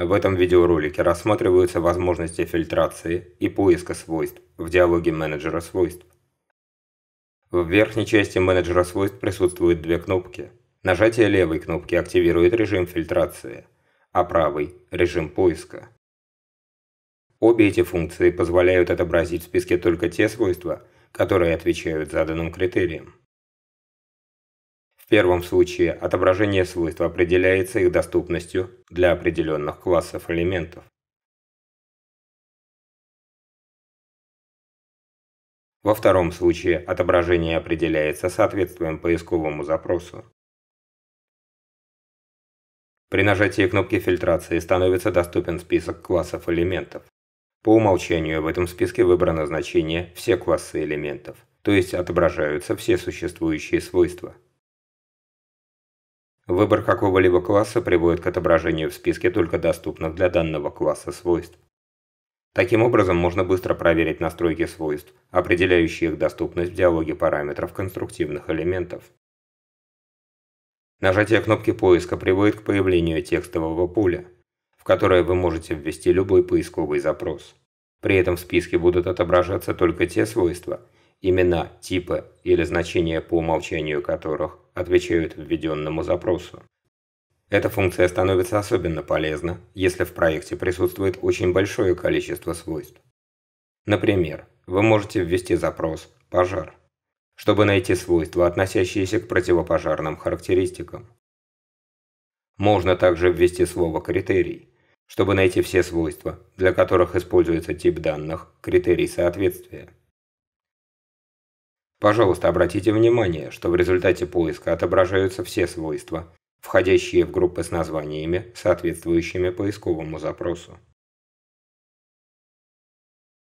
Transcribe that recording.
В этом видеоролике рассматриваются возможности фильтрации и поиска свойств в диалоге менеджера свойств. В верхней части менеджера свойств присутствуют две кнопки. Нажатие левой кнопки активирует режим фильтрации, а правый – режим поиска. Обе эти функции позволяют отобразить в списке только те свойства, которые отвечают заданным критериям первом случае отображение свойств определяется их доступностью для определенных классов элементов. Во втором случае отображение определяется соответствием поисковому запросу. При нажатии кнопки фильтрации становится доступен список классов элементов. По умолчанию в этом списке выбрано значение «Все классы элементов», то есть отображаются все существующие свойства. Выбор какого-либо класса приводит к отображению в списке только доступных для данного класса свойств. Таким образом, можно быстро проверить настройки свойств, определяющие их доступность в диалоге параметров конструктивных элементов. Нажатие кнопки поиска приводит к появлению текстового поля, в которое вы можете ввести любой поисковый запрос. При этом в списке будут отображаться только те свойства, имена, типы или значения по умолчанию которых отвечают введенному запросу. Эта функция становится особенно полезна, если в проекте присутствует очень большое количество свойств. Например, вы можете ввести запрос «пожар», чтобы найти свойства, относящиеся к противопожарным характеристикам. Можно также ввести слово «критерий», чтобы найти все свойства, для которых используется тип данных «критерий соответствия». Пожалуйста, обратите внимание, что в результате поиска отображаются все свойства, входящие в группы с названиями, соответствующими поисковому запросу.